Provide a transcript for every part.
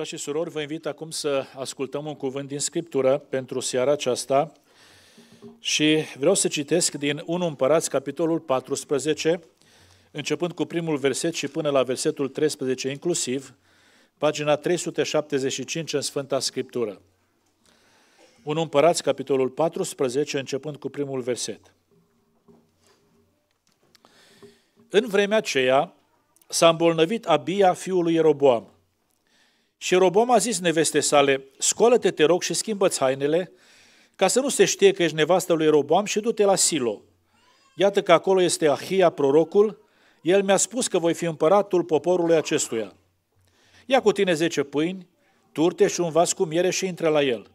Frați și surori, vă invit acum să ascultăm un cuvânt din Scriptură pentru seara aceasta și vreau să citesc din 1 Împărați, capitolul 14, începând cu primul verset și până la versetul 13 inclusiv, pagina 375 în Sfânta Scriptură. 1 Împărați, capitolul 14, începând cu primul verset. În vremea aceea s-a îmbolnăvit Abia, fiul Ieroboam, și Robom a zis neveste sale, scoală-te, te rog, și schimbă-ți hainele, ca să nu se știe că ești nevastă lui Roboam și du-te la Silo. Iată că acolo este Ahia, prorocul, el mi-a spus că voi fi împăratul poporului acestuia. Ia cu tine zece pâini, turte și un vas cu miere și intră la el.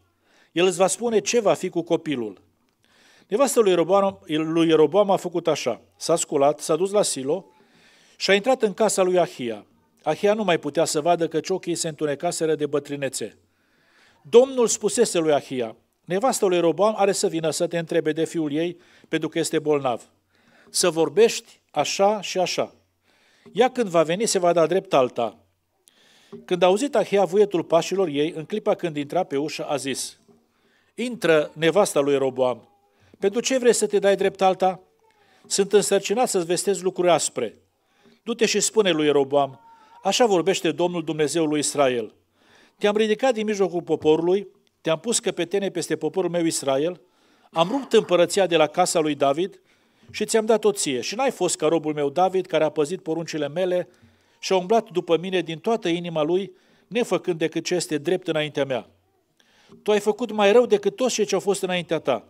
El îți va spune ce va fi cu copilul. Nevastă lui Roboam, lui Roboam a făcut așa, s-a sculat, s-a dus la Silo și a intrat în casa lui Ahia. Ahia nu mai putea să vadă că ochii se întunecaseră de bătrânețe. Domnul spusese lui Ahia, nevastă lui Roboam are să vină să te întrebe de fiul ei, pentru că este bolnav. Să vorbești așa și așa. Ea când va veni se va da drept alta. Când a auzit Ahia vuietul pașilor ei, în clipa când intra pe ușă, a zis, Intră, nevasta lui Roboam, pentru ce vrei să te dai drept alta? Sunt însărcinat să-ți vestez lucruri aspre. Du-te și spune lui Roboam, Așa vorbește Domnul Dumnezeu lui Israel. Te-am ridicat din mijlocul poporului, te-am pus căpetene peste poporul meu Israel, am rupt împărăția de la casa lui David și ți-am dat-o ție. Și n-ai fost ca robul meu David, care a păzit poruncile mele și a umblat după mine din toată inima lui, nefăcând decât ce este drept înaintea mea. Tu ai făcut mai rău decât toți cei ce au fost înaintea ta.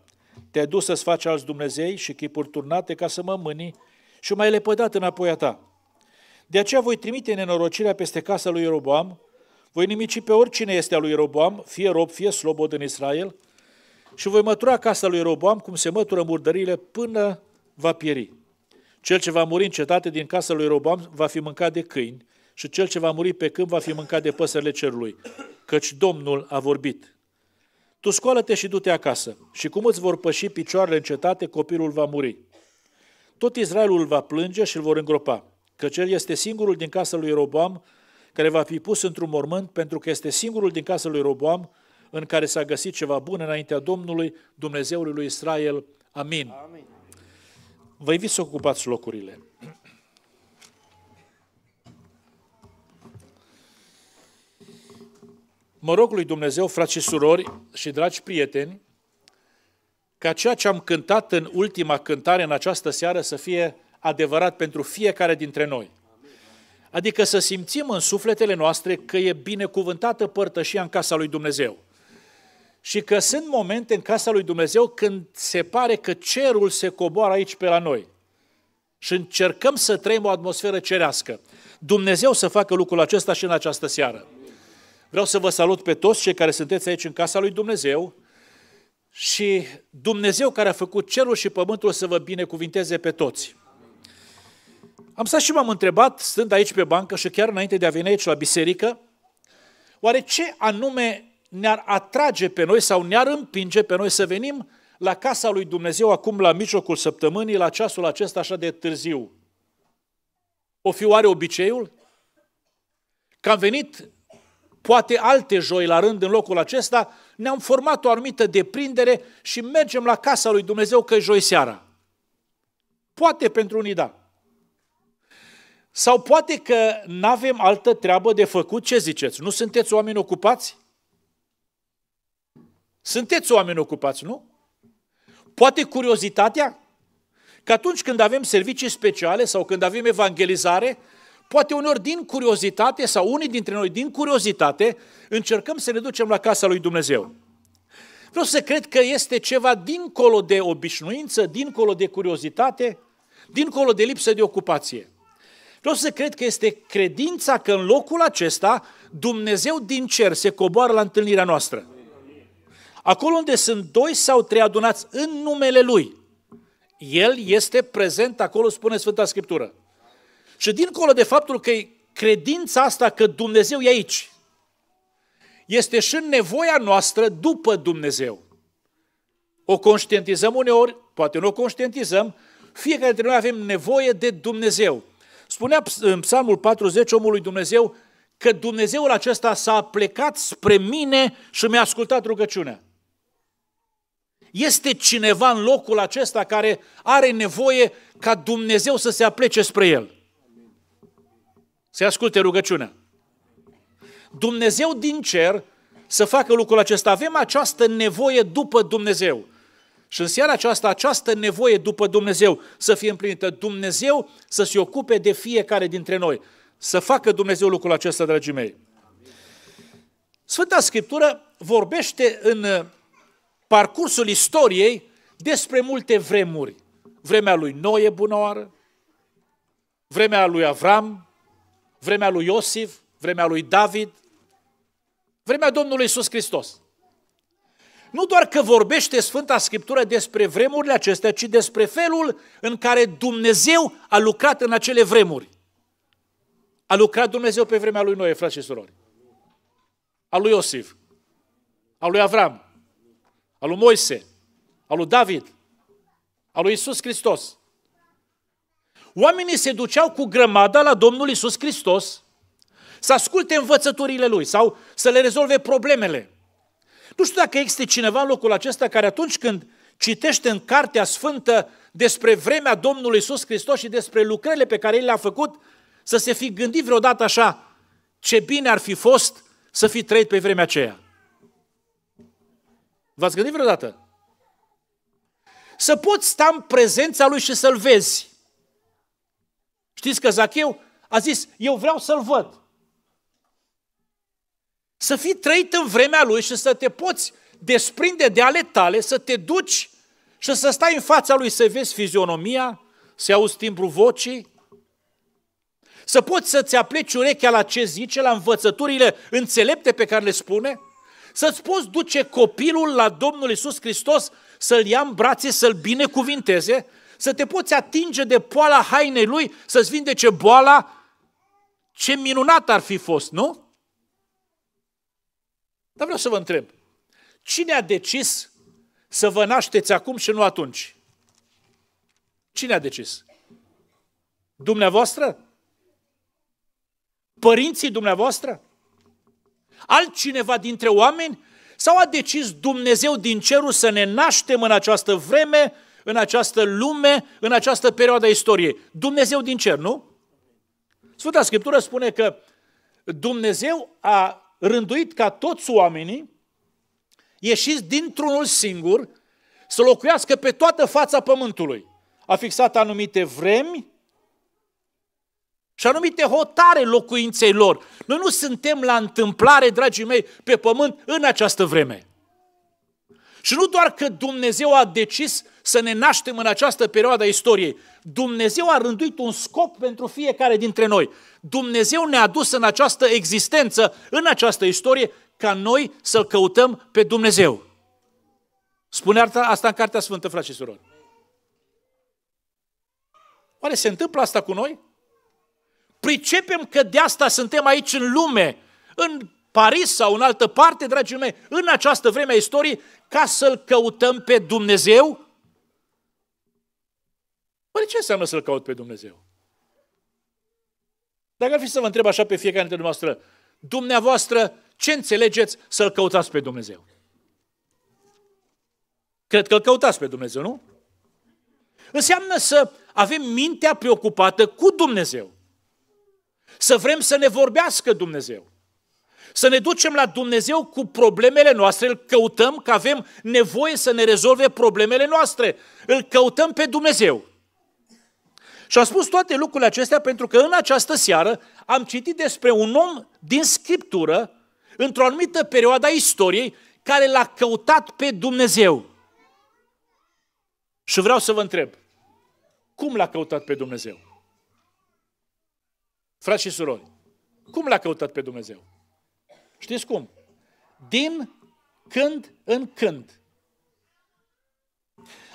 Te-ai dus să-ți faci alți Dumnezei și chipuri turnate ca să mă mâni și m-ai lepădat înapoi a ta. De aceea voi trimite nenorocirea peste casa lui Ieroboam, voi nimici pe oricine este al lui Ieroboam, fie rob, fie slobod în Israel, și voi mătura casa lui Ieroboam cum se mătură murdările până va pieri. Cel ce va muri în cetate din casa lui Ieroboam va fi mâncat de câini și cel ce va muri pe câmp va fi mâncat de păsările cerului, căci Domnul a vorbit. Tu scoală-te și du-te acasă și cum îți vor păși picioarele în cetate, copilul va muri. Tot Israelul va plânge și îl vor îngropa că cel este singurul din casa lui Roboam care va fi pus într-un mormânt, pentru că este singurul din casa lui Roboam în care s-a găsit ceva bun înaintea Domnului, Dumnezeului lui Israel. Amin. Amin. Vă invit să ocupați locurile. Mă rog lui Dumnezeu, frați și surori și dragi prieteni, ca ceea ce am cântat în ultima cântare în această seară să fie adevărat pentru fiecare dintre noi. Adică să simțim în sufletele noastre că e binecuvântată părtășia în casa lui Dumnezeu. Și că sunt momente în casa lui Dumnezeu când se pare că cerul se coboară aici pe la noi. Și încercăm să trăim o atmosferă cerească. Dumnezeu să facă lucrul acesta și în această seară. Vreau să vă salut pe toți cei care sunteți aici în casa lui Dumnezeu și Dumnezeu care a făcut cerul și pământul să vă binecuvinteze pe toți. Am stat și m-am întrebat, stând aici pe bancă și chiar înainte de a veni aici la biserică, oare ce anume ne-ar atrage pe noi sau ne-ar împinge pe noi să venim la casa lui Dumnezeu acum la mijlocul săptămânii, la ceasul acesta așa de târziu? O fi oare obiceiul? Că am venit poate alte joi la rând în locul acesta, ne-am format o anumită deprindere și mergem la casa lui Dumnezeu că e joi seara. Poate pentru unii da. Sau poate că nu avem altă treabă de făcut, ce ziceți? Nu sunteți oameni ocupați? Sunteți oameni ocupați, nu? Poate curiozitatea? Că atunci când avem servicii speciale sau când avem evangelizare, poate uneori din curiozitate sau unii dintre noi din curiozitate încercăm să ne ducem la casa lui Dumnezeu. Vreau să cred că este ceva dincolo de obișnuință, dincolo de curiozitate, dincolo de lipsă de ocupație. Vreau să cred că este credința că în locul acesta Dumnezeu din cer se coboară la întâlnirea noastră. Acolo unde sunt doi sau trei adunați în numele Lui, El este prezent acolo, spune Sfânta Scriptură. Și dincolo de faptul că credința asta că Dumnezeu e aici, este și nevoia noastră după Dumnezeu. O conștientizăm uneori, poate nu o conștientizăm, fiecare dintre noi avem nevoie de Dumnezeu. Spunea în Psalmul 40 omului Dumnezeu că Dumnezeul acesta s-a plecat spre mine și mi-a ascultat rugăciunea. Este cineva în locul acesta care are nevoie ca Dumnezeu să se aplece spre el. să asculte rugăciunea. Dumnezeu din cer să facă lucrul acesta. Avem această nevoie după Dumnezeu. Și în seara aceasta, această nevoie după Dumnezeu să fie împlinită, Dumnezeu să se ocupe de fiecare dintre noi. Să facă Dumnezeu lucrul acesta, dragii mei. Sfânta Scriptură vorbește în uh, parcursul istoriei despre multe vremuri. Vremea lui Noe oară, vremea lui Avram, vremea lui Iosif, vremea lui David, vremea Domnului Iisus Hristos nu doar că vorbește Sfânta Scriptură despre vremurile acestea, ci despre felul în care Dumnezeu a lucrat în acele vremuri. A lucrat Dumnezeu pe vremea lui Noe, frați și surori. A lui Iosif, a lui Avram, a lui Moise, a lui David, a lui Isus Hristos. Oamenii se duceau cu grămada la Domnul Isus Hristos să asculte învățăturile lui sau să le rezolve problemele. Nu știu dacă există cineva în locul acesta care atunci când citește în Cartea Sfântă despre vremea Domnului Iisus Hristos și despre lucrările pe care El le-a făcut, să se fi gândit vreodată așa, ce bine ar fi fost să fi trăit pe vremea aceea. V-ați gândit vreodată? Să poți sta în prezența Lui și să-L vezi. Știți că Zacheu a zis, eu vreau să-L văd să fii trăit în vremea lui și să te poți desprinde de ale tale, să te duci și să stai în fața lui să vezi fizionomia, să auzi timbru vocii, să poți să-ți apleci urechea la ce zice, la învățăturile înțelepte pe care le spune, să-ți poți duce copilul la Domnul Isus Hristos, să-l ia în brațe, să-l binecuvinteze, să te poți atinge de poala hainei lui, să-ți vindece boala, ce minunat ar fi fost, nu? Dar vreau să vă întreb, cine a decis să vă nașteți acum și nu atunci? Cine a decis? Dumneavoastră? Părinții dumneavoastră? Altcineva dintre oameni? Sau a decis Dumnezeu din cerul să ne naștem în această vreme, în această lume, în această perioadă a istoriei? Dumnezeu din cer, nu? Sfânta Scriptură spune că Dumnezeu a rânduit ca toți oamenii, ieșiți dintr-unul singur, să locuiască pe toată fața pământului. A fixat anumite vremi și anumite hotare locuinței lor. Noi nu suntem la întâmplare, dragii mei, pe pământ în această vreme. Și nu doar că Dumnezeu a decis să ne naștem în această perioadă a istoriei. Dumnezeu a rânduit un scop pentru fiecare dintre noi. Dumnezeu ne-a dus în această existență, în această istorie, ca noi să-L căutăm pe Dumnezeu. Spune asta în Cartea Sfântă, frate și surori. Oare se întâmplă asta cu noi? Pricepem că de asta suntem aici în lume, în Paris sau în altă parte, dragii mei, în această vreme a istoriei, ca să-L căutăm pe Dumnezeu? Oare ce înseamnă să-L caut pe Dumnezeu? Dacă ar fi să vă întreb așa pe fiecare dintre dumneavoastră, dumneavoastră, ce înțelegeți să-L căutați pe Dumnezeu? Cred că-L căutați pe Dumnezeu, nu? Înseamnă să avem mintea preocupată cu Dumnezeu. Să vrem să ne vorbească Dumnezeu. Să ne ducem la Dumnezeu cu problemele noastre, îl căutăm că avem nevoie să ne rezolve problemele noastre. Îl căutăm pe Dumnezeu. Și a spus toate lucrurile acestea pentru că în această seară am citit despre un om din Scriptură, într-o anumită perioadă a istoriei, care l-a căutat pe Dumnezeu. Și vreau să vă întreb, cum l-a căutat pe Dumnezeu? Frați și surori, cum l-a căutat pe Dumnezeu? Știți cum? Din când în când.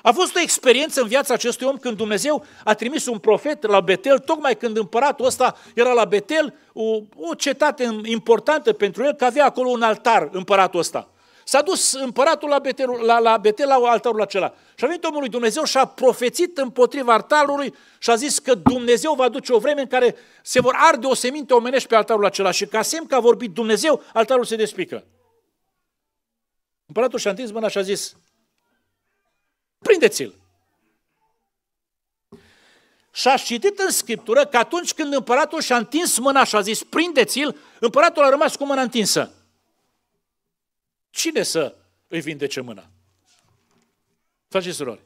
A fost o experiență în viața acestui om când Dumnezeu a trimis un profet la Betel, tocmai când împăratul ăsta era la Betel, o, o cetate importantă pentru el, că avea acolo un altar împăratul ăsta. S-a dus împăratul la Betel, la, la, Betel, la altarul acela. Și a venit omul lui Dumnezeu și a profețit împotriva altarului și a zis că Dumnezeu va duce o vreme în care se vor arde o seminte omenești pe altarul acela. Și ca semn că a vorbit Dumnezeu, altarul se despică. Împăratul și-a întins mâna și a zis, Prindeți-l! Și a citit în Scriptură că atunci când împăratul și-a întins mâna și a zis, prindeți-l, împăratul a rămas cu mâna întinsă. Cine să îi vindece mâna? Frate și surori,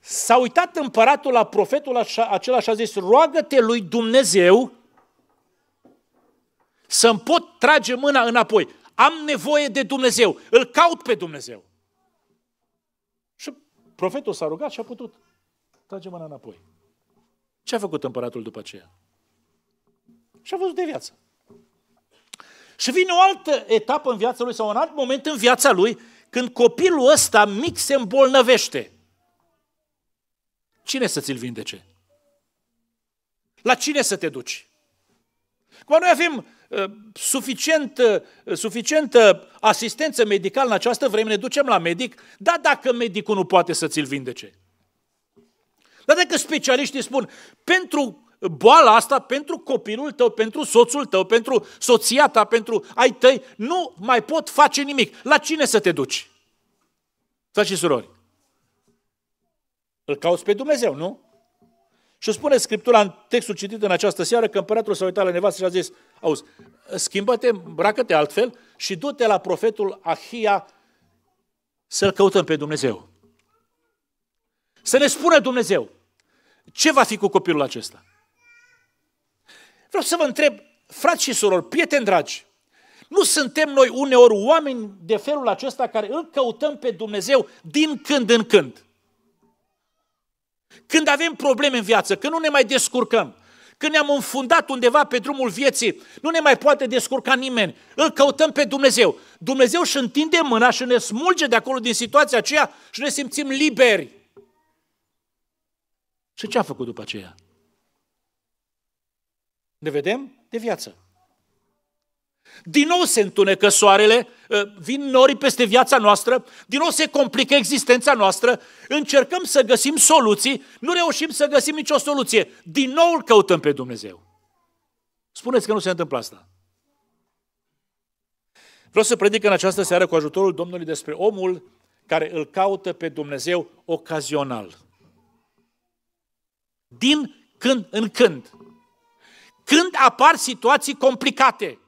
S-a uitat împăratul la profetul acela și a zis, roagă-te lui Dumnezeu să-mi pot trage mâna înapoi am nevoie de Dumnezeu, îl caut pe Dumnezeu. Și profetul s-a rugat și a putut. Trage mâna înapoi. Ce a făcut împăratul după aceea? Și a văzut de viață. Și vine o altă etapă în viața lui sau un alt moment în viața lui când copilul ăsta mic se îmbolnăvește. Cine să ți-l vindece? La cine să te duci? Cum noi avem suficient, eh, suficientă asistență medicală în această vreme, ne ducem la medic, dar dacă medicul nu poate să ți-l vindece. Dar dacă specialiștii spun, pentru boala asta, pentru copilul tău, pentru soțul tău, pentru soția ta, pentru ai tăi, nu mai pot face nimic. La cine să te duci? Frați și surori, îl cauți pe Dumnezeu, nu? Și spune Scriptura în textul citit în această seară că împăratul s-a uitat la nevastă și a zis, auzi, schimbă-te, îmbracă-te altfel și du-te la profetul Ahia să-L căutăm pe Dumnezeu. Să ne spună Dumnezeu ce va fi cu copilul acesta. Vreau să vă întreb, frați și surori, prieteni dragi, nu suntem noi uneori oameni de felul acesta care îl căutăm pe Dumnezeu din când în când. Când avem probleme în viață, când nu ne mai descurcăm, când ne-am înfundat undeva pe drumul vieții, nu ne mai poate descurca nimeni, îl căutăm pe Dumnezeu. Dumnezeu își întinde mâna și ne smulge de acolo din situația aceea și ne simțim liberi. Și ce a făcut după aceea? Ne vedem de viață. Din nou se întunecă soarele, ă, vin nori peste viața noastră, din nou se complică existența noastră, încercăm să găsim soluții, nu reușim să găsim nicio soluție. Din nou îl căutăm pe Dumnezeu. Spuneți că nu se întâmplă asta. Vreau să predic în această seară cu ajutorul Domnului despre omul care îl caută pe Dumnezeu ocazional. Din când în când. Când apar situații complicate,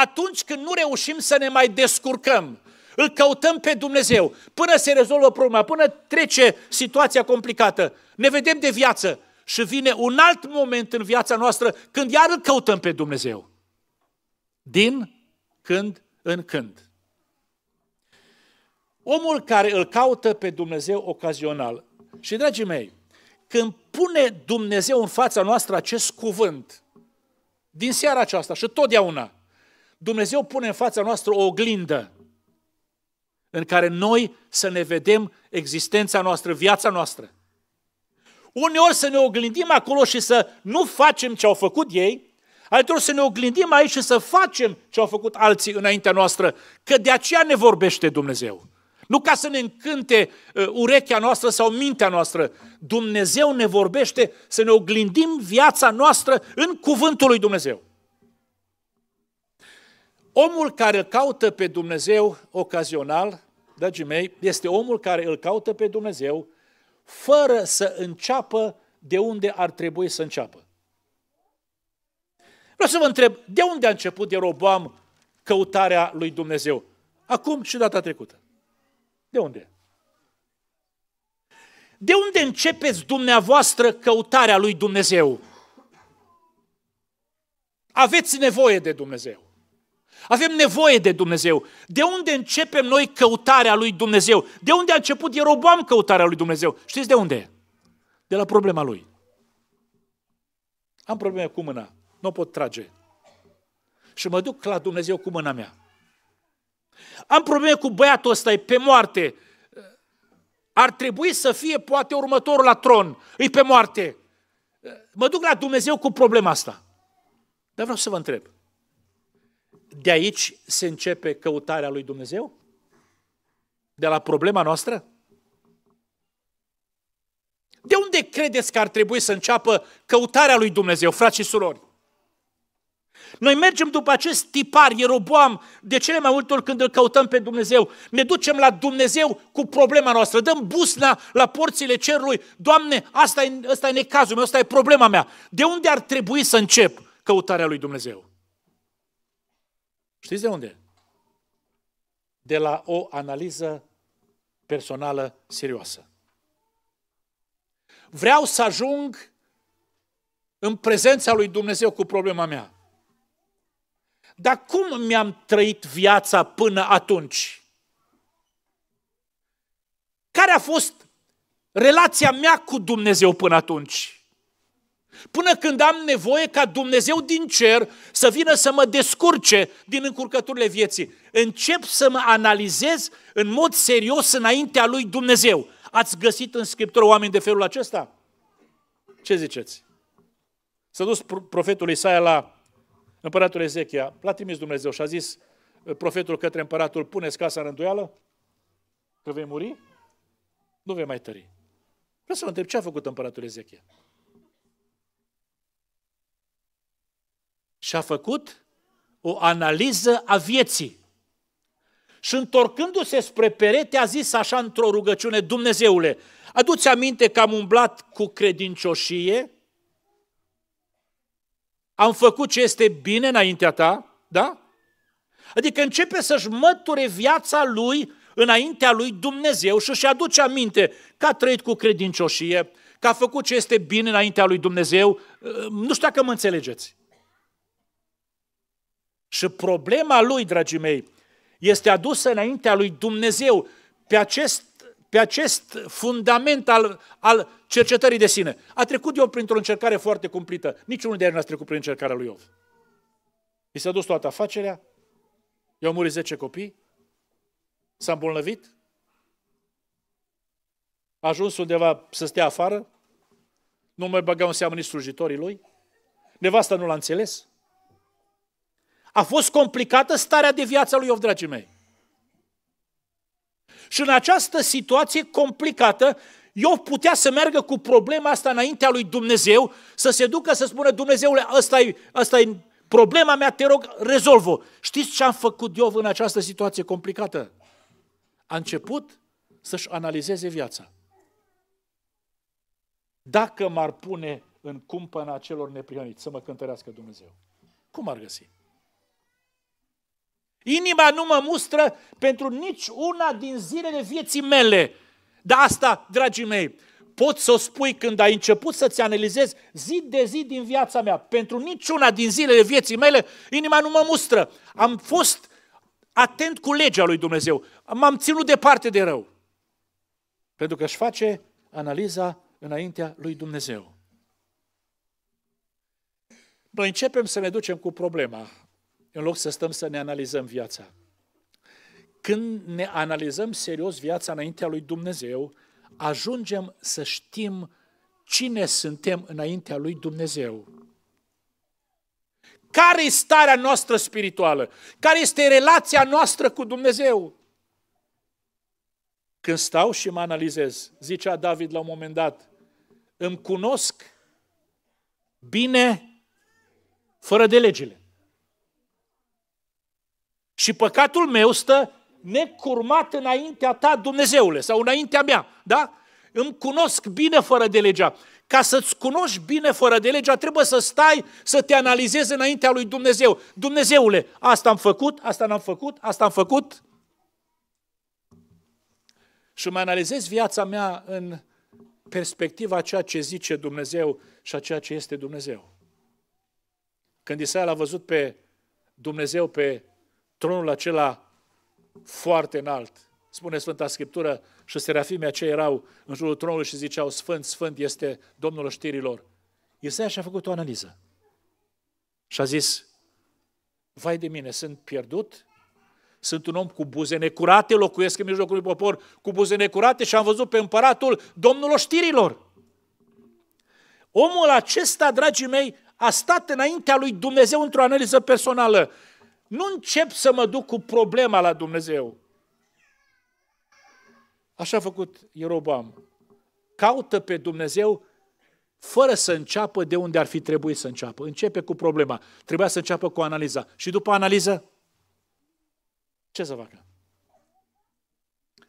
atunci când nu reușim să ne mai descurcăm. Îl căutăm pe Dumnezeu până se rezolvă problema, până trece situația complicată. Ne vedem de viață și vine un alt moment în viața noastră când iar îl căutăm pe Dumnezeu. Din când în când. Omul care îl caută pe Dumnezeu ocazional. Și, dragii mei, când pune Dumnezeu în fața noastră acest cuvânt, din seara aceasta și totdeauna, Dumnezeu pune în fața noastră o oglindă în care noi să ne vedem existența noastră, viața noastră. Uneori să ne oglindim acolo și să nu facem ce au făcut ei, alteori să ne oglindim aici și să facem ce au făcut alții înaintea noastră, că de aceea ne vorbește Dumnezeu. Nu ca să ne încânte uh, urechea noastră sau mintea noastră. Dumnezeu ne vorbește să ne oglindim viața noastră în cuvântul lui Dumnezeu. Omul care îl caută pe Dumnezeu ocazional, dragii mei, este omul care îl caută pe Dumnezeu fără să înceapă de unde ar trebui să înceapă. Vreau să vă întreb, de unde a început Ieroboam căutarea lui Dumnezeu? Acum și data trecută. De unde? De unde începeți dumneavoastră căutarea lui Dumnezeu? Aveți nevoie de Dumnezeu. Avem nevoie de Dumnezeu. De unde începem noi căutarea lui Dumnezeu? De unde a început Ieroboam căutarea lui Dumnezeu? Știți de unde? De la problema lui. Am probleme cu mâna, nu pot trage. Și mă duc la Dumnezeu cu mâna mea. Am probleme cu băiatul ăsta, e pe moarte. Ar trebui să fie poate următorul la tron, e pe moarte. Mă duc la Dumnezeu cu problema asta. Dar vreau să vă întreb de aici se începe căutarea lui Dumnezeu? De la problema noastră? De unde credeți că ar trebui să înceapă căutarea lui Dumnezeu, frați și surori? Noi mergem după acest tipar, Ieroboam, de cele mai multe ori când îl căutăm pe Dumnezeu, ne ducem la Dumnezeu cu problema noastră, dăm busna la porțile cerului, Doamne, asta e, asta e necazul meu, asta e problema mea. De unde ar trebui să încep căutarea lui Dumnezeu? Știți de unde? De la o analiză personală serioasă. Vreau să ajung în prezența lui Dumnezeu cu problema mea. Dar cum mi-am trăit viața până atunci? Care a fost relația mea cu Dumnezeu până atunci? Până când am nevoie ca Dumnezeu din cer să vină să mă descurce din încurcăturile vieții. Încep să mă analizez în mod serios înaintea lui Dumnezeu. Ați găsit în Scriptură oameni de felul acesta? Ce ziceți? S-a dus profetul Isaia la împăratul Ezechia, l-a trimis Dumnezeu și a zis ă, profetul către împăratul, puneți casa în rânduială, că vei muri, nu vei mai tări. Vreau să vă întreb ce a făcut împăratul Ezechia. și a făcut o analiză a vieții. Și întorcându-se spre perete, a zis așa într-o rugăciune, Dumnezeule, aduți aminte că am umblat cu credincioșie, am făcut ce este bine înaintea ta, da? Adică începe să-și măture viața lui înaintea lui Dumnezeu și își aduce aminte că a trăit cu credincioșie, că a făcut ce este bine înaintea lui Dumnezeu. Uh, nu știu dacă mă înțelegeți. Și problema lui, dragii mei, este adusă înaintea lui Dumnezeu pe acest, pe acest fundament al, al cercetării de sine. A trecut eu printr-o încercare foarte cumplită. Niciunul de ei nu a trecut prin încercarea lui Iov. I s-a dus toată afacerea, i-au murit 10 copii, s-a îmbolnăvit, a ajuns undeva să stea afară, nu mai băgau în seamă nici slujitorii lui, nevasta nu l-a înțeles, a fost complicată starea de viață a lui Iov, dragii mei. Și în această situație complicată, Iov putea să meargă cu problema asta înaintea lui Dumnezeu, să se ducă să spună, Dumnezeule, asta e, asta e problema mea, te rog, rezolvă. Știți ce am făcut Iov în această situație complicată? A început să-și analizeze viața. Dacă m-ar pune în cumpăna celor neprihăniți, să mă cântărească Dumnezeu, cum ar găsi? Inima nu mă mustră pentru nici una din zilele vieții mele. Dar asta, dragii mei, pot să o spui când ai început să-ți analizezi zi de zi din viața mea. Pentru niciuna din zilele vieții mele, inima nu mă mustră. Am fost atent cu legea lui Dumnezeu. M-am ținut departe de rău. Pentru că își face analiza înaintea lui Dumnezeu. Noi începem să ne ducem cu problema în loc să stăm să ne analizăm viața. Când ne analizăm serios viața înaintea lui Dumnezeu, ajungem să știm cine suntem înaintea lui Dumnezeu. Care este starea noastră spirituală? Care este relația noastră cu Dumnezeu? Când stau și mă analizez, zicea David la un moment dat, îmi cunosc bine fără de legile și păcatul meu stă necurmat înaintea ta, Dumnezeule, sau înaintea mea, da? Îmi cunosc bine fără de legea. Ca să-ți cunoști bine fără de legea, trebuie să stai, să te analizezi înaintea lui Dumnezeu. Dumnezeule, asta am făcut, asta n-am făcut, asta am făcut. Și mă analizez viața mea în perspectiva a ceea ce zice Dumnezeu și a ceea ce este Dumnezeu. Când Isaia l-a văzut pe Dumnezeu pe tronul acela foarte înalt. Spune Sfânta Scriptură și serafimii aceia erau în jurul tronului și ziceau Sfânt, Sfânt este Domnul știrilor. Isaia și-a făcut o analiză și a zis Vai de mine, sunt pierdut? Sunt un om cu buze necurate, locuiesc în mijlocul unui popor cu buze necurate și am văzut pe împăratul Domnul oștirilor. Omul acesta, dragii mei, a stat înaintea lui Dumnezeu într-o analiză personală nu încep să mă duc cu problema la Dumnezeu. Așa a făcut Ierobam. Caută pe Dumnezeu fără să înceapă de unde ar fi trebuit să înceapă. Începe cu problema. Trebuia să înceapă cu analiza. Și după analiză, ce să facă?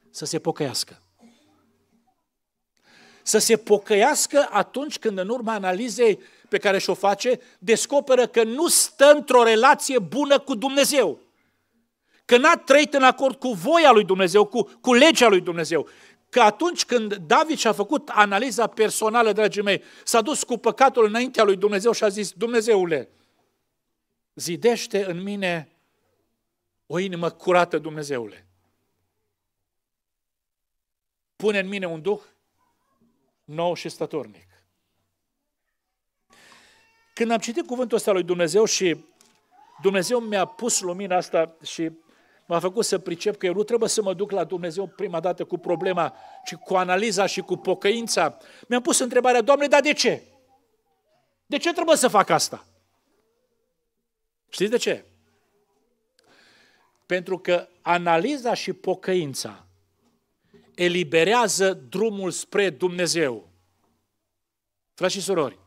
Să se pocăiască. Să se pocăiască atunci când în urma analizei pe care și-o face, descoperă că nu stă într-o relație bună cu Dumnezeu. Că n-a trăit în acord cu voia lui Dumnezeu, cu, cu legea lui Dumnezeu. Că atunci când David și-a făcut analiza personală, dragii mei, s-a dus cu păcatul înaintea lui Dumnezeu și a zis, Dumnezeule, zidește în mine o inimă curată, Dumnezeule. Pune în mine un duh nou și statornic. Când am citit cuvântul ăsta lui Dumnezeu și Dumnezeu mi-a pus lumina asta și m-a făcut să pricep că eu nu trebuie să mă duc la Dumnezeu prima dată cu problema, ci cu analiza și cu pocăința. Mi-am pus întrebarea, Doamne, dar de ce? De ce trebuie să fac asta? Știți de ce? Pentru că analiza și pocăința eliberează drumul spre Dumnezeu. Frați și surori,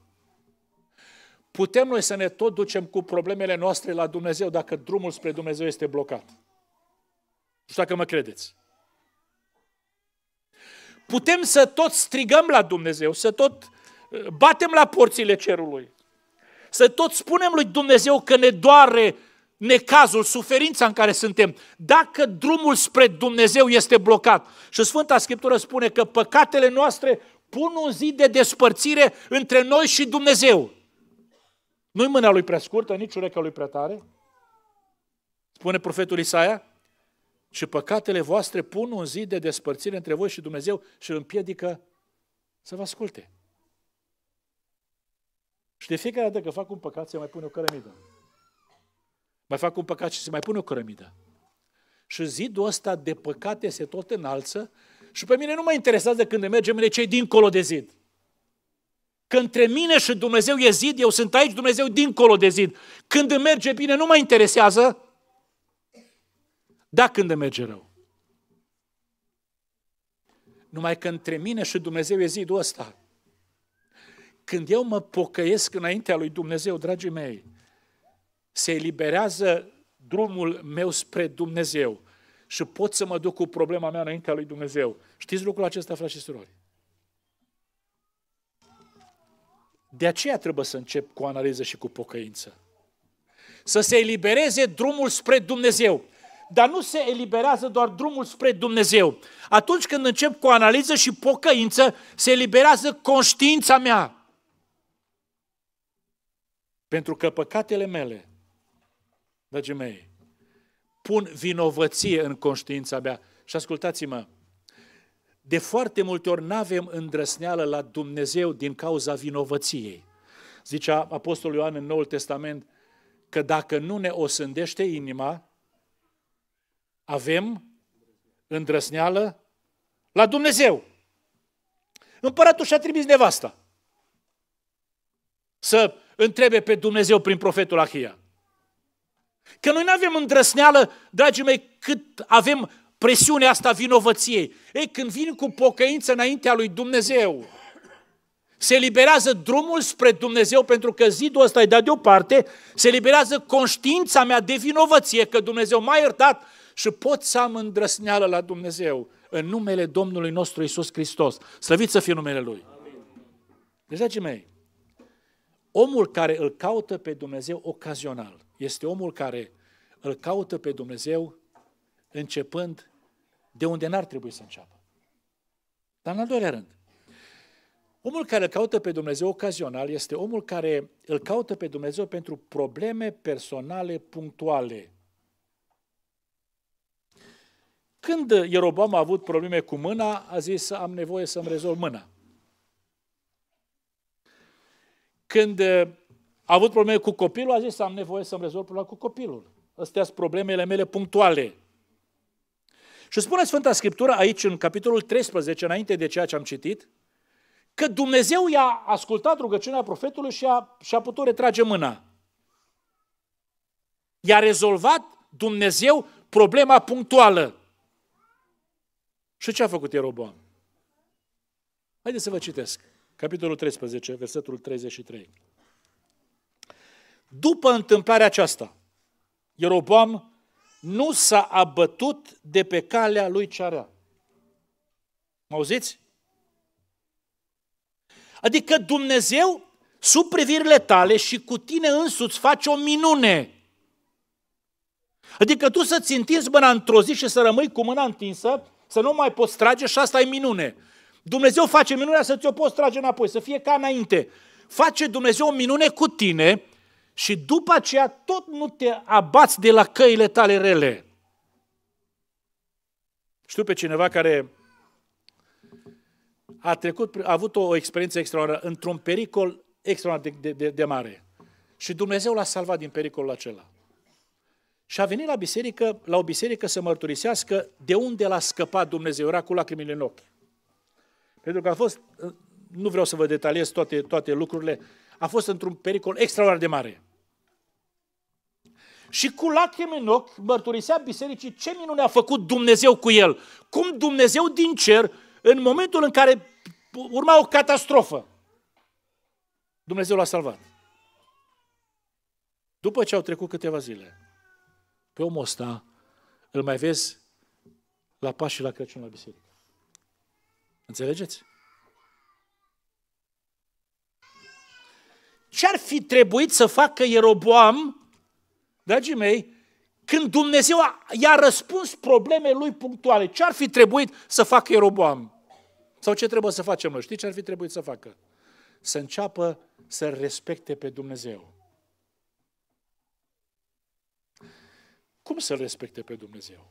Putem noi să ne tot ducem cu problemele noastre la Dumnezeu dacă drumul spre Dumnezeu este blocat. Nu știu dacă mă credeți. Putem să tot strigăm la Dumnezeu, să tot uh, batem la porțile cerului, să tot spunem lui Dumnezeu că ne doare necazul, suferința în care suntem, dacă drumul spre Dumnezeu este blocat. Și Sfânta Scriptură spune că păcatele noastre pun un zid de despărțire între noi și Dumnezeu. Nu-i mâna lui prea scurtă, nici urechea lui prea tare. Spune profetul Isaia, și păcatele voastre pun un zid de despărțire între voi și Dumnezeu și îl împiedică să vă asculte. Și de fiecare dată că fac un păcat, se mai pune o cărămidă. Mai fac un păcat și se mai pune o cărămidă. Și zidul ăsta de păcate se tot înalță și pe mine nu mă interesează când mergem în cei dincolo de zid. Că între mine și Dumnezeu e zid, eu sunt aici, Dumnezeu dincolo de zid. Când îmi merge bine, nu mă interesează. Da, când îmi merge rău. Numai că între mine și Dumnezeu e zidul ăsta. Când eu mă pocăiesc înaintea lui Dumnezeu, dragii mei, se eliberează drumul meu spre Dumnezeu și pot să mă duc cu problema mea înaintea lui Dumnezeu. Știți lucrul acesta, frați și surori? De aceea trebuie să încep cu analiză și cu pocăință. Să se elibereze drumul spre Dumnezeu. Dar nu se eliberează doar drumul spre Dumnezeu. Atunci când încep cu analiză și pocăință, se eliberează conștiința mea. Pentru că păcatele mele, dragii mei, pun vinovăție în conștiința mea. Și ascultați-mă, de foarte multe ori nu avem îndrăsneală la Dumnezeu din cauza vinovăției. Zicea Apostolul Ioan în Noul Testament că dacă nu ne osândește inima, avem îndrăsneală la Dumnezeu. Împăratul și-a trimis nevasta să întrebe pe Dumnezeu prin profetul Ahia. Că noi nu avem îndrăsneală, dragii mei, cât avem presiunea asta vinovăției. Ei, când vin cu pocăință înaintea lui Dumnezeu, se liberează drumul spre Dumnezeu pentru că zidul ăsta e dat deoparte, se liberează conștiința mea de vinovăție că Dumnezeu m-a iertat și pot să am îndrăsneală la Dumnezeu în numele Domnului nostru Isus Hristos. Slăvit să fie numele Lui! Deci, dragii mei, omul care îl caută pe Dumnezeu ocazional este omul care îl caută pe Dumnezeu începând de unde n-ar trebui să înceapă. Dar în al doilea rând, omul care îl caută pe Dumnezeu ocazional este omul care îl caută pe Dumnezeu pentru probleme personale punctuale. Când Ierobam a avut probleme cu mâna, a zis am nevoie să-mi rezolv mâna. Când eh, a avut probleme cu copilul, a zis am nevoie să-mi rezolv problema cu copilul. Astea sunt problemele mele punctuale. Și spune Sfânta Scriptură aici, în capitolul 13, înainte de ceea ce am citit, că Dumnezeu i-a ascultat rugăciunea profetului și a, și a putut retrage mâna. I-a rezolvat Dumnezeu problema punctuală. Și ce a făcut Ieroboam? Haideți să vă citesc. Capitolul 13, versetul 33. După întâmplarea aceasta, Ieroboam nu s-a abătut de pe calea lui cearea. Mă auziți? Adică Dumnezeu, sub privirile tale și cu tine însuți, face o minune. Adică tu să-ți întinzi mâna într-o zi și să rămâi cu mâna întinsă, să nu mai poți trage și asta e minune. Dumnezeu face minunea să ți-o poți trage înapoi, să fie ca înainte. Face Dumnezeu o minune cu tine, și după aceea tot nu te abați de la căile tale rele. Știu pe cineva care a, trecut, a avut o, experiență extraordinară într-un pericol extraordinar de, de, de, de mare. Și Dumnezeu l-a salvat din pericolul acela. Și a venit la biserică, la o biserică să mărturisească de unde l-a scăpat Dumnezeu. Era cu lacrimile în ochi. Pentru că a fost, nu vreau să vă detaliez toate, toate lucrurile, a fost într-un pericol extraordinar de mare. Și cu lacrimi în ochi mărturisea bisericii ce minune a făcut Dumnezeu cu el. Cum Dumnezeu din cer, în momentul în care urma o catastrofă, Dumnezeu l-a salvat. După ce au trecut câteva zile, pe omul ăsta îl mai vezi la pași și la Crăciun la biserică. Înțelegeți? ce ar fi trebuit să facă Ieroboam, dragii mei, când Dumnezeu a, i-a răspuns problemei lui punctuale? Ce ar fi trebuit să facă Ieroboam? Sau ce trebuie să facem noi? Știi ce ar fi trebuit să facă? Să înceapă să respecte pe Dumnezeu. Cum să respecte pe Dumnezeu?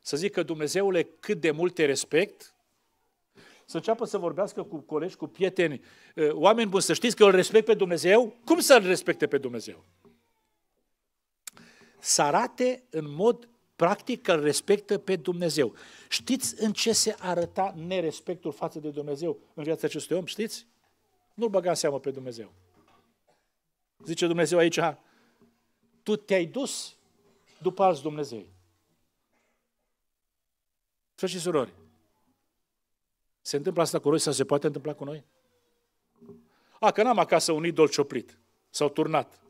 Să că Dumnezeule, cât de mult te respect, să înceapă să vorbească cu colegi, cu prieteni, eh, oameni buni, să știți că îl respect pe Dumnezeu, cum să-L respecte pe Dumnezeu? Să arate în mod practic că îl respectă pe Dumnezeu. Știți în ce se arăta nerespectul față de Dumnezeu în viața acestui om? Știți? Nu-l băga în seamă pe Dumnezeu. Zice Dumnezeu aici, tu te-ai dus după alți Dumnezei. Frăși și surori, se întâmplă asta cu noi sau se poate întâmpla cu noi? A, că n-am acasă un idol cioplit sau turnat,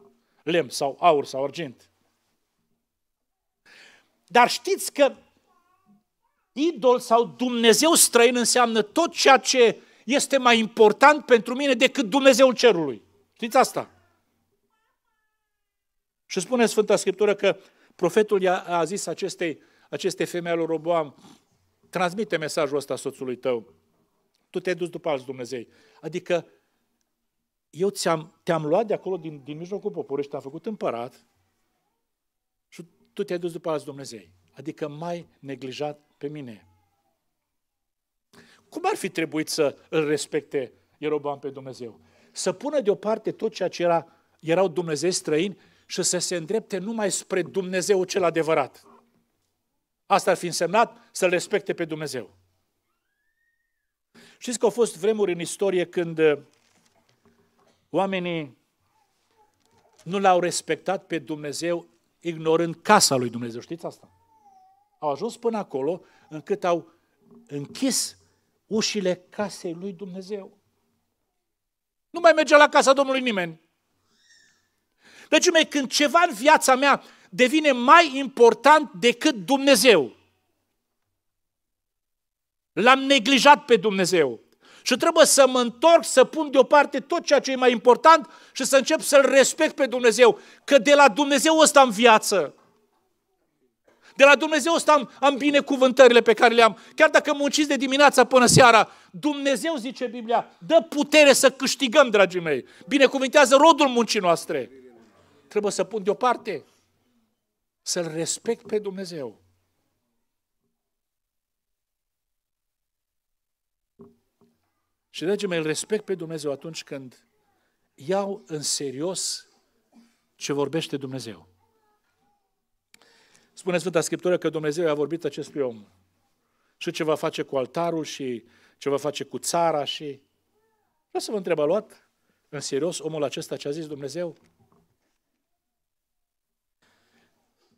lemn sau aur sau argint. Dar știți că idol sau Dumnezeu străin înseamnă tot ceea ce este mai important pentru mine decât Dumnezeul cerului. Știți asta? Și spune Sfânta Scriptură că profetul i-a a zis acestei, acestei femei al Roboam, transmite mesajul ăsta soțului tău tu te-ai dus după alți Dumnezei. Adică eu ți-am, te-am luat de acolo, din, din mijlocul poporului și te-am făcut împărat și tu te-ai dus după alți Dumnezei. Adică mai neglijat pe mine. Cum ar fi trebuit să îl respecte Ieroboam pe Dumnezeu? Să pună deoparte tot ceea ce era, erau Dumnezei străini și să se îndrepte numai spre Dumnezeu cel adevărat. Asta ar fi însemnat să-L respecte pe Dumnezeu. Știți că au fost vremuri în istorie când uh, oamenii nu l-au respectat pe Dumnezeu ignorând casa lui Dumnezeu. Știți asta? Au ajuns până acolo încât au închis ușile casei lui Dumnezeu. Nu mai merge la casa Domnului nimeni. Deci, mei, când ceva în viața mea devine mai important decât Dumnezeu, L-am neglijat pe Dumnezeu. Și trebuie să mă întorc, să pun deoparte tot ceea ce e mai important și să încep să-L respect pe Dumnezeu. Că de la Dumnezeu ăsta am viață. De la Dumnezeu ăsta am, am binecuvântările pe care le am. Chiar dacă munciți de dimineața până seara, Dumnezeu, zice Biblia, dă putere să câștigăm, dragii mei. Binecuvântează rodul muncii noastre. Trebuie să pun deoparte, să-L respect pe Dumnezeu. Și, dragii mei, îl respect pe Dumnezeu atunci când iau în serios ce vorbește Dumnezeu. Spune Sfânta Scriptură că Dumnezeu i-a vorbit acestui om și ce va face cu altarul și ce va face cu țara și... Vreau să vă întreb, a luat în serios omul acesta ce a zis Dumnezeu?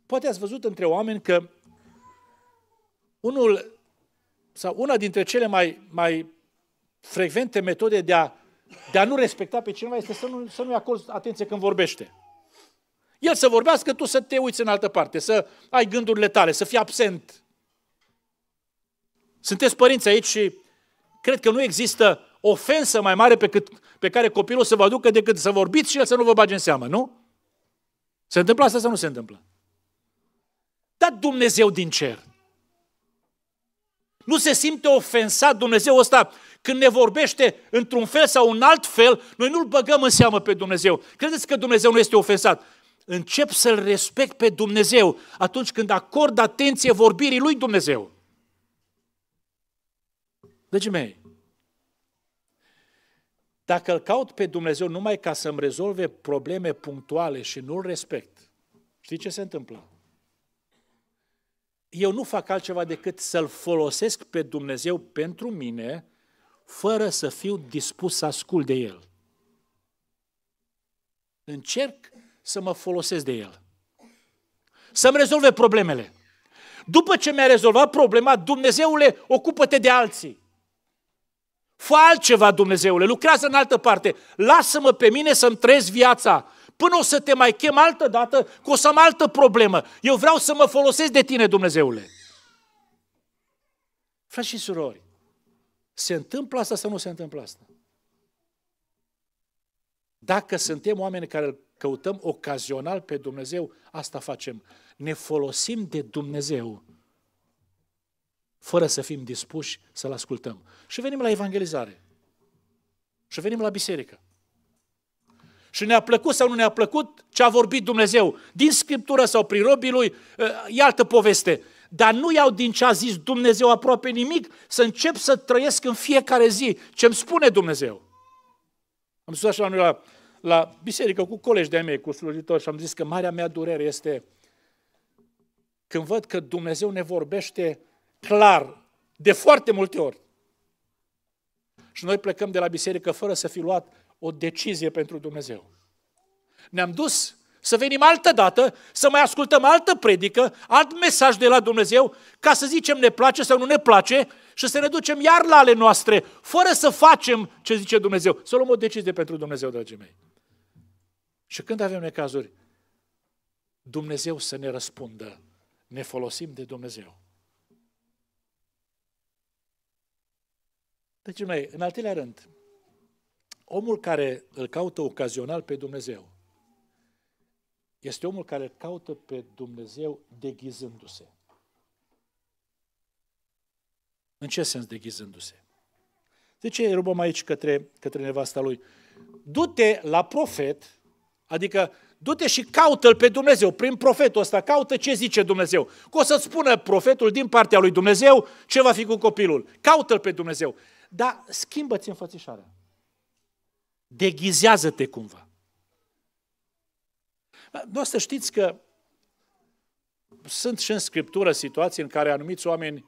Poate ați văzut între oameni că unul sau una dintre cele mai, mai frecvente metode de a, de a nu respecta pe cineva este să, nu, să nu-i acorzi atenție când vorbește. El să vorbească, tu să te uiți în altă parte, să ai gândurile tale, să fii absent. Sunteți părinți aici și cred că nu există ofensă mai mare pe, cât, pe care copilul să vă aducă decât să vorbiți și el să nu vă bage în seamă, nu? Se întâmplă asta sau nu se întâmplă? Dar Dumnezeu din cer. Nu se simte ofensat Dumnezeu ăsta când ne vorbește într-un fel sau un alt fel, noi nu-L băgăm în seamă pe Dumnezeu. Credeți că Dumnezeu nu este ofensat? Încep să-L respect pe Dumnezeu atunci când acord atenție vorbirii lui Dumnezeu. Dragii mei, dacă îl caut pe Dumnezeu numai ca să-mi rezolve probleme punctuale și nu-l respect, știi ce se întâmplă? Eu nu fac altceva decât să-l folosesc pe Dumnezeu pentru mine fără să fiu dispus să ascult de el. Încerc să mă folosesc de el. Să-mi rezolve problemele. După ce mi-a rezolvat problema, Dumnezeule, ocupă-te de alții. Fă altceva, Dumnezeule, lucrează în altă parte. Lasă-mă pe mine să-mi trăiesc viața. Până o să te mai chem altă dată, că o să am altă problemă. Eu vreau să mă folosesc de tine, Dumnezeule. Frați și surori, se întâmplă asta sau nu se întâmplă asta? Dacă suntem oameni care îl căutăm ocazional pe Dumnezeu, asta facem. Ne folosim de Dumnezeu fără să fim dispuși să-L ascultăm. Și venim la evangelizare. Și venim la biserică. Și ne-a plăcut sau nu ne-a plăcut ce a vorbit Dumnezeu, din Scriptură sau prin robii Lui, e altă poveste dar nu iau din ce a zis Dumnezeu aproape nimic, să încep să trăiesc în fiecare zi ce îmi spune Dumnezeu. Am spus așa la, la biserică cu colegi de-ai mei, cu slujitori și am zis că marea mea durere este când văd că Dumnezeu ne vorbește clar, de foarte multe ori. Și noi plecăm de la biserică fără să fi luat o decizie pentru Dumnezeu. Ne-am dus să venim altă dată, să mai ascultăm altă predică, alt mesaj de la Dumnezeu, ca să zicem ne place sau nu ne place și să ne ducem iar la ale noastre, fără să facem ce zice Dumnezeu. Să luăm o decizie pentru Dumnezeu, dragii mei. Și când avem necazuri, Dumnezeu să ne răspundă. Ne folosim de Dumnezeu. Deci, mai, în al treilea rând, omul care îl caută ocazional pe Dumnezeu, este omul care îl caută pe Dumnezeu deghizându-se. În ce sens deghizându-se? De ce rugăm aici către, către nevasta lui? Du-te la profet, adică du-te și caută-l pe Dumnezeu, prin profetul ăsta, caută ce zice Dumnezeu. Că o să-ți spună profetul din partea lui Dumnezeu ce va fi cu copilul. Caută-l pe Dumnezeu. Dar schimbă-ți înfățișarea. Deghizează-te cumva. Doar să știți că sunt și în Scriptură situații în care anumiți oameni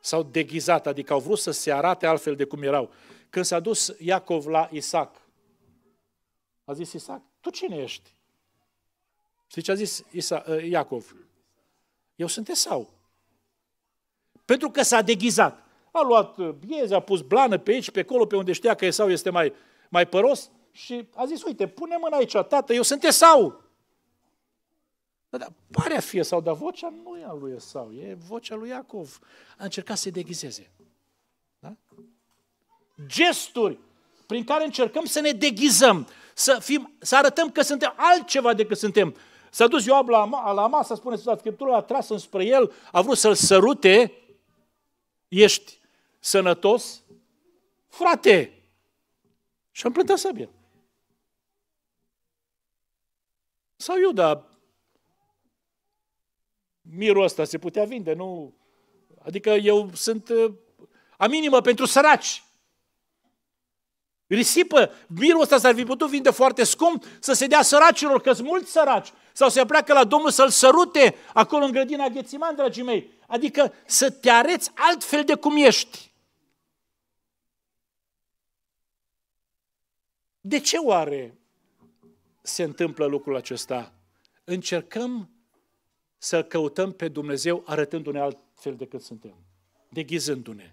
s-au deghizat, adică au vrut să se arate altfel de cum erau. Când s-a dus Iacov la Isaac, a zis Isaac, tu cine ești? Știi ce a zis Isa, ă, Iacov? Eu sunt Esau. Pentru că s-a deghizat. A luat ă, bieze, a pus blană pe aici, pe acolo, pe unde știa că Esau este mai, mai păros și a zis, uite, pune mâna aici, tată, eu sunt Esau. Dar da, pare a fi sau dar vocea nu e a lui sau e vocea lui Iacov. A încercat să i deghizeze. Da? Gesturi prin care încercăm să ne deghizăm, să, fim, să arătăm că suntem altceva decât suntem. S-a dus Ioab la, la masă, spune Sfânta Scriptură, a tras înspre el, a vrut să-l sărute, ești sănătos? Frate! Și am împlântat sabia. Sau Iuda, mirul ăsta se putea vinde, nu? Adică eu sunt uh, a minimă pentru săraci. Risipă, mirul ăsta s-ar fi putut vinde foarte scump să se dea săracilor, că sunt mulți săraci, sau să pleacă la Domnul să-L sărute acolo în grădina Ghețiman, dragii mei. Adică să te areți altfel de cum ești. De ce oare se întâmplă lucrul acesta? Încercăm să căutăm pe Dumnezeu arătându-ne altfel decât suntem, deghizându-ne.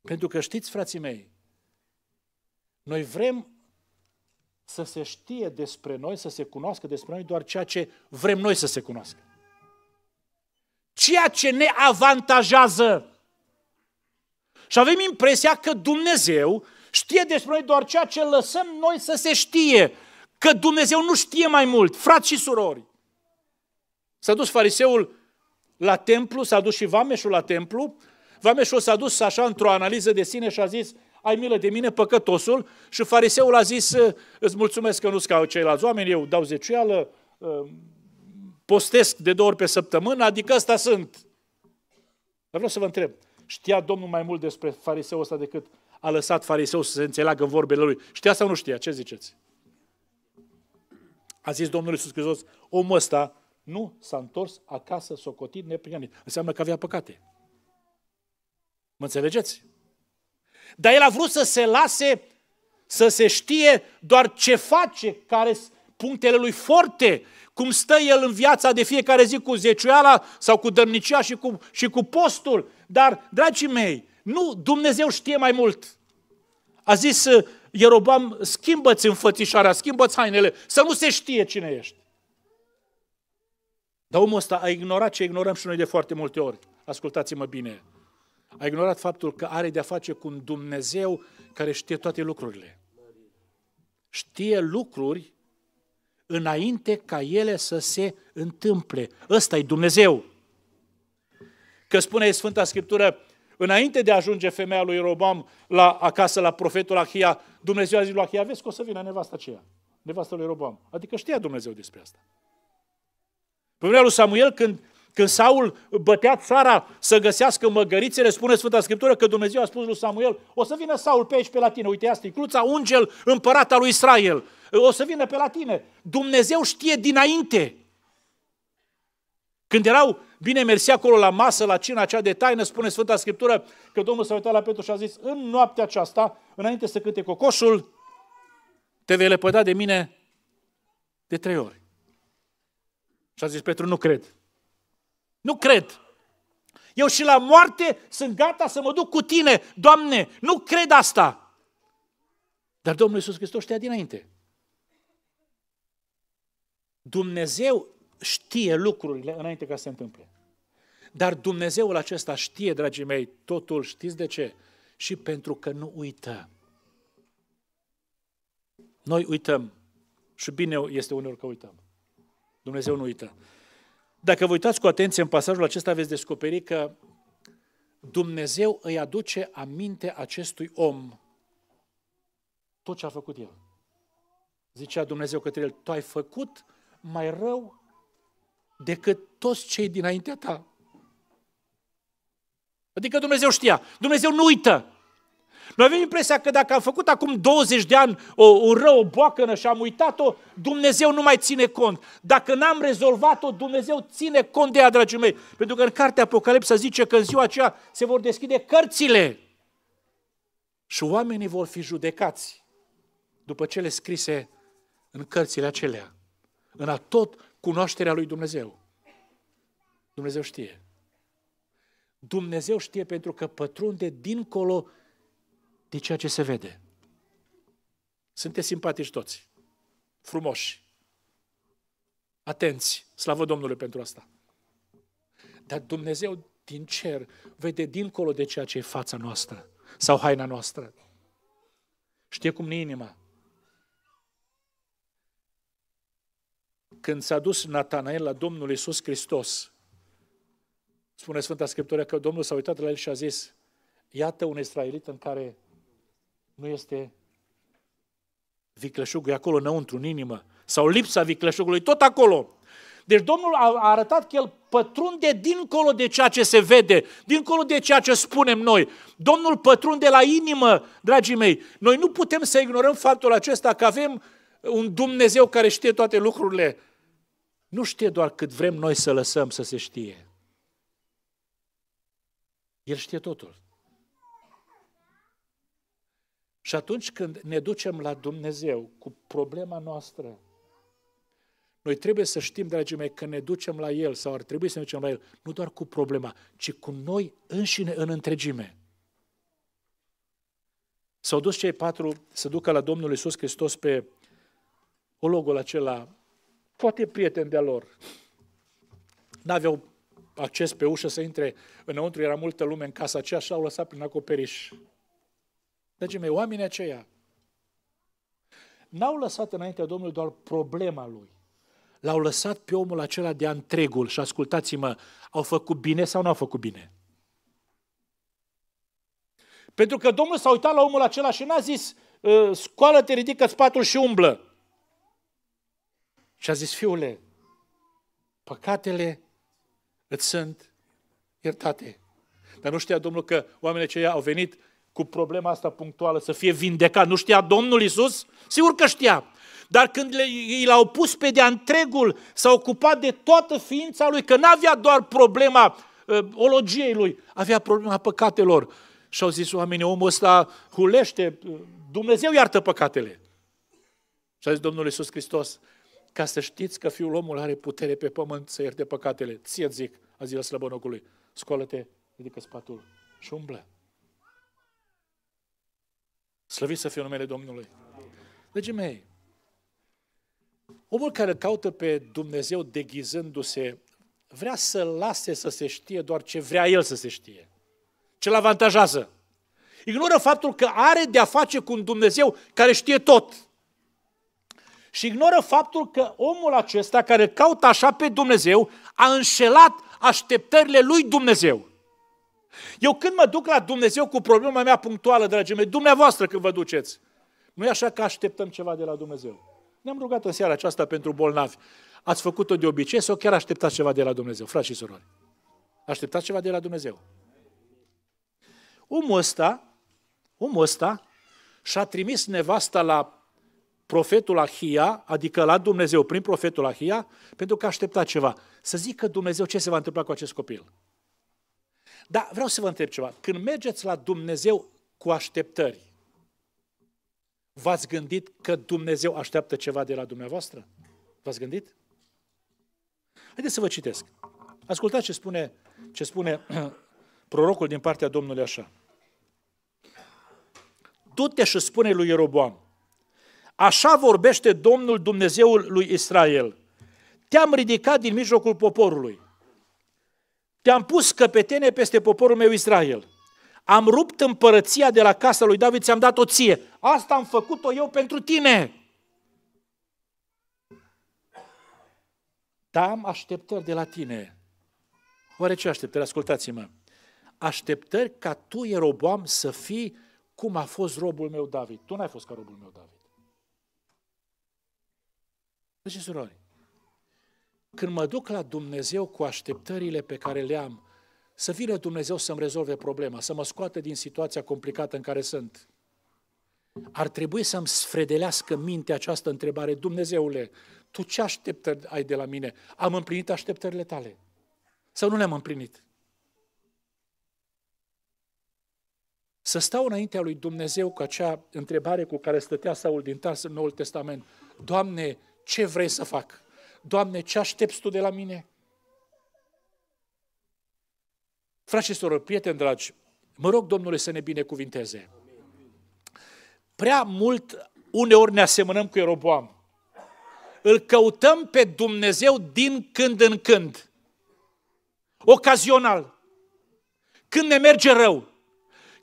Pentru că știți, frații mei, noi vrem să se știe despre noi, să se cunoască despre noi doar ceea ce vrem noi să se cunoască. Ceea ce ne avantajează. Și avem impresia că Dumnezeu știe despre noi doar ceea ce lăsăm noi să se știe. Că Dumnezeu nu știe mai mult, frați și surori. S-a dus fariseul la templu, s-a dus și vameșul la templu, vameșul s-a dus așa într-o analiză de sine și a zis, ai milă de mine, păcătosul, și fariseul a zis, îți mulțumesc că nu-s ca ceilalți oameni, eu dau zeciuială, uh, postesc de două ori pe săptămână, adică ăsta sunt. Dar vreau să vă întreb, știa Domnul mai mult despre fariseul ăsta decât a lăsat fariseul să se înțeleagă în vorbele lui? Știa sau nu știa? Ce ziceți? A zis Domnul Iisus Hristos, omul ăsta nu s-a întors acasă socotit neprihănit. Înseamnă că avea păcate. Mă înțelegeți? Dar el a vrut să se lase, să se știe doar ce face, care sunt punctele lui forte, cum stă el în viața de fiecare zi cu zecioala sau cu dărnicia și cu, și cu postul. Dar, dragii mei, nu, Dumnezeu știe mai mult. A zis Ierobam, schimbă-ți înfățișarea, schimbă-ți hainele, să nu se știe cine ești. Dar omul ăsta a ignorat ce ignorăm și noi de foarte multe ori. Ascultați-mă bine. A ignorat faptul că are de-a face cu un Dumnezeu care știe toate lucrurile. Știe lucruri înainte ca ele să se întâmple. Ăsta e Dumnezeu. Că spune Sfânta Scriptură, înainte de a ajunge femeia lui Robam la, acasă la profetul Ahia, Dumnezeu a zis lui Ahia, vezi că o să vină nevasta aceea, nevasta lui Robam. Adică știa Dumnezeu despre asta. Vremea lui Samuel, când, când Saul bătea țara să găsească măgărițele, spune Sfânta Scriptură că Dumnezeu a spus lui Samuel, o să vină Saul pe aici pe la tine, uite asta e cluța, ungel, împărat al lui Israel, o să vină pe la tine. Dumnezeu știe dinainte. Când erau bine mersi acolo la masă, la cina acea de taină, spune Sfânta Scriptură că Domnul s-a uitat la Petru și a zis, în noaptea aceasta, înainte să cânte cocoșul, te vei lepăda de mine de trei ori. Și a zis Petru, nu cred. Nu cred. Eu și la moarte sunt gata să mă duc cu tine, Doamne, nu cred asta. Dar Domnul Iisus Hristos știa dinainte. Dumnezeu știe lucrurile înainte ca să se întâmple. Dar Dumnezeul acesta știe, dragii mei, totul, știți de ce? Și pentru că nu uită. Noi uităm. Și bine este uneori că uităm. Dumnezeu nu uită. Dacă vă uitați cu atenție în pasajul acesta, veți descoperi că Dumnezeu îi aduce aminte acestui om tot ce a făcut el. Zicea Dumnezeu către el, tu ai făcut mai rău decât toți cei dinaintea ta. Adică Dumnezeu știa, Dumnezeu nu uită. Noi avem impresia că dacă am făcut acum 20 de ani o, o rău, o boacănă și am uitat-o, Dumnezeu nu mai ține cont. Dacă n-am rezolvat-o, Dumnezeu ține cont de ea, dragii mei. Pentru că în cartea Apocalipsa zice că în ziua aceea se vor deschide cărțile și oamenii vor fi judecați după cele scrise în cărțile acelea, în a tot cunoașterea lui Dumnezeu. Dumnezeu știe. Dumnezeu știe pentru că pătrunde dincolo de ceea ce se vede. Sunteți simpatici toți, frumoși, atenți, slavă Domnului pentru asta. Dar Dumnezeu din cer vede dincolo de ceea ce e fața noastră sau haina noastră. Știe cum ne inima. Când s-a dus Natanael la Domnul Isus Hristos, spune Sfânta Scriptură că Domnul s-a uitat la el și a zis, iată un israelit în care nu este vicleșugul, e acolo înăuntru, în inimă. Sau lipsa vicleșugului, tot acolo. Deci Domnul a arătat că El pătrunde dincolo de ceea ce se vede, dincolo de ceea ce spunem noi. Domnul pătrunde la inimă, dragii mei. Noi nu putem să ignorăm faptul acesta că avem un Dumnezeu care știe toate lucrurile. Nu știe doar cât vrem noi să lăsăm să se știe. El știe totul. Și atunci când ne ducem la Dumnezeu cu problema noastră, noi trebuie să știm, dragii mei, că ne ducem la El sau ar trebui să ne ducem la El, nu doar cu problema, ci cu noi înșine în întregime. S-au dus cei patru să ducă la Domnul Isus Hristos pe ologul acela, poate prieten de-a lor. N-aveau acces pe ușă să intre înăuntru, era multă lume în casa aceea și au lăsat prin acoperiș Dragii mei, oamenii aceia n-au lăsat înaintea Domnului doar problema lui. L-au lăsat pe omul acela de întregul și ascultați-mă, au făcut bine sau nu au făcut bine? Pentru că Domnul s-a uitat la omul acela și n-a zis, ă, scoală-te, ridică spatul și umblă. Și a zis, fiule, păcatele îți sunt iertate. Dar nu știa Domnul că oamenii aceia au venit cu problema asta punctuală, să fie vindecat. Nu știa Domnul Isus? Sigur că știa. Dar când îi l-au pus pe de întregul, s-a ocupat de toată ființa lui, că n-avea doar problema uh, ologiei lui, avea problema păcatelor. Și au zis oamenii, omul ăsta hulește, uh, Dumnezeu iartă păcatele. Și a zis Domnul Iisus Hristos, ca să știți că Fiul omul are putere pe pământ să ierte păcatele. Ție zic, a zis slăbănocului, scoală-te, ridică spatul și umblă. Slăviți să fie numele Domnului. Dragii mei, omul care caută pe Dumnezeu deghizându-se, vrea să lase să se știe doar ce vrea el să se știe. Ce-l avantajează. Ignoră faptul că are de-a face cu un Dumnezeu care știe tot. Și ignoră faptul că omul acesta care caută așa pe Dumnezeu a înșelat așteptările lui Dumnezeu. Eu când mă duc la Dumnezeu cu problema mea punctuală, dragii mei, dumneavoastră când vă duceți, nu e așa că așteptăm ceva de la Dumnezeu. Ne-am rugat în seara aceasta pentru bolnavi. Ați făcut-o de obicei sau chiar așteptați ceva de la Dumnezeu, frați și surori? Așteptați ceva de la Dumnezeu. Omul ăsta, omul ăsta și-a trimis nevasta la profetul Ahia, adică la Dumnezeu, prin profetul Ahia, pentru că aștepta ceva. Să zică Dumnezeu ce se va întâmpla cu acest copil. Dar vreau să vă întreb ceva. Când mergeți la Dumnezeu cu așteptări, v-ați gândit că Dumnezeu așteaptă ceva de la dumneavoastră? V-ați gândit? Haideți să vă citesc. Ascultați ce spune, ce spune prorocul din partea Domnului așa. Du-te și spune lui Ieroboam, așa vorbește Domnul Dumnezeul lui Israel, te-am ridicat din mijlocul poporului, te-am pus căpetene peste poporul meu Israel. Am rupt împărăția de la casa lui David, ți-am dat-o ție. Asta am făcut-o eu pentru tine. Dar am așteptări de la tine. Oare ce așteptări? Ascultați-mă. Așteptări ca tu, Ieroboam, să fii cum a fost robul meu David. Tu n-ai fost ca robul meu David. Deci, surori, când mă duc la Dumnezeu cu așteptările pe care le am, să vină Dumnezeu să-mi rezolve problema, să mă scoate din situația complicată în care sunt. Ar trebui să-mi sfredelească mintea această întrebare, Dumnezeule, tu ce așteptări ai de la mine? Am împlinit așteptările tale? Sau nu le-am împlinit? Să stau înaintea lui Dumnezeu cu acea întrebare cu care stătea Saul din Tars în Noul Testament. Doamne, ce vrei să fac? Doamne, ce aștepți Tu de la mine? Frați și sorori, prieteni dragi, mă rog Domnule să ne binecuvinteze. Prea mult uneori ne asemănăm cu Ieroboam. Îl căutăm pe Dumnezeu din când în când. Ocazional. Când ne merge rău,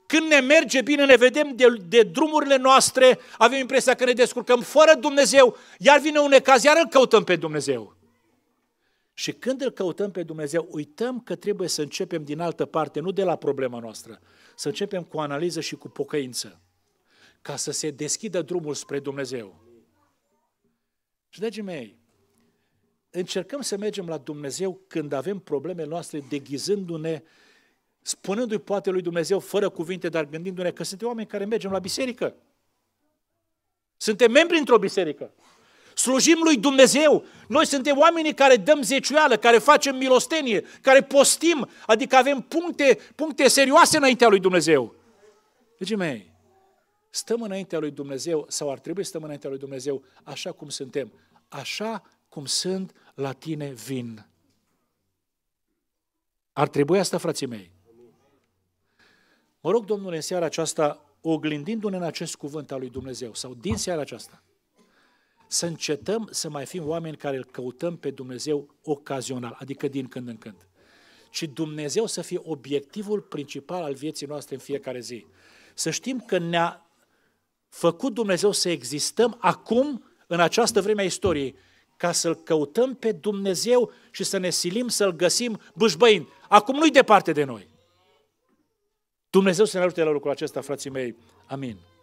când ne merge bine, ne vedem de, de drumurile noastre, avem impresia că ne descurcăm fără Dumnezeu, iar vine un ecaz, iar îl căutăm pe Dumnezeu. Și când îl căutăm pe Dumnezeu, uităm că trebuie să începem din altă parte, nu de la problema noastră, să începem cu analiză și cu pocăință, ca să se deschidă drumul spre Dumnezeu. Și, dragii mei, încercăm să mergem la Dumnezeu când avem problemele noastre, deghizându-ne uh, spunându-i poate lui Dumnezeu fără cuvinte, dar gândindu-ne că suntem oameni care mergem la biserică. Suntem membri într-o biserică. Slujim lui Dumnezeu. Noi suntem oamenii care dăm zeciuială, care facem milostenie, care postim, adică avem puncte, puncte serioase înaintea lui Dumnezeu. Deci, mei, stăm înaintea lui Dumnezeu sau ar trebui să stăm înaintea lui Dumnezeu așa cum suntem. Așa cum sunt, la tine vin. Ar trebui asta, frații mei. Mă rog, Domnule, în seara aceasta, oglindindu-ne în acest cuvânt al lui Dumnezeu, sau din seara aceasta, să încetăm să mai fim oameni care îl căutăm pe Dumnezeu ocazional, adică din când în când. Ci Dumnezeu să fie obiectivul principal al vieții noastre în fiecare zi. Să știm că ne-a făcut Dumnezeu să existăm acum, în această vreme a istoriei, ca să-L căutăm pe Dumnezeu și să ne silim să-L găsim bâșbăind. Acum nu-i departe de noi. Dumnezeu să ne ajute la lucrul acesta, frații mei. Amin.